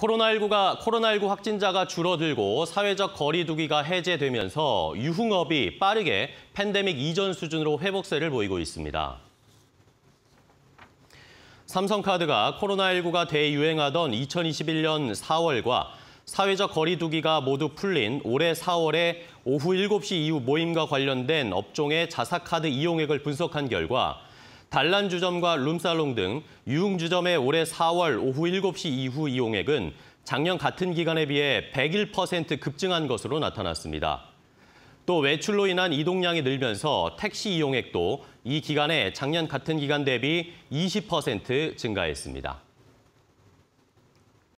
코로나19가 코로나19 확진자가 줄어들고 사회적 거리두기가 해제되면서 유흥업이 빠르게 팬데믹 이전 수준으로 회복세를 보이고 있습니다. 삼성카드가 코로나19가 대유행하던 2021년 4월과 사회적 거리두기가 모두 풀린 올해 4월에 오후 7시 이후 모임과 관련된 업종의 자사카드 이용액을 분석한 결과 단란주점과 룸살롱 등 유흥주점의 올해 4월 오후 7시 이후 이용액은 작년 같은 기간에 비해 101% 급증한 것으로 나타났습니다. 또 외출로 인한 이동량이 늘면서 택시 이용액도 이 기간에 작년 같은 기간 대비 20% 증가했습니다.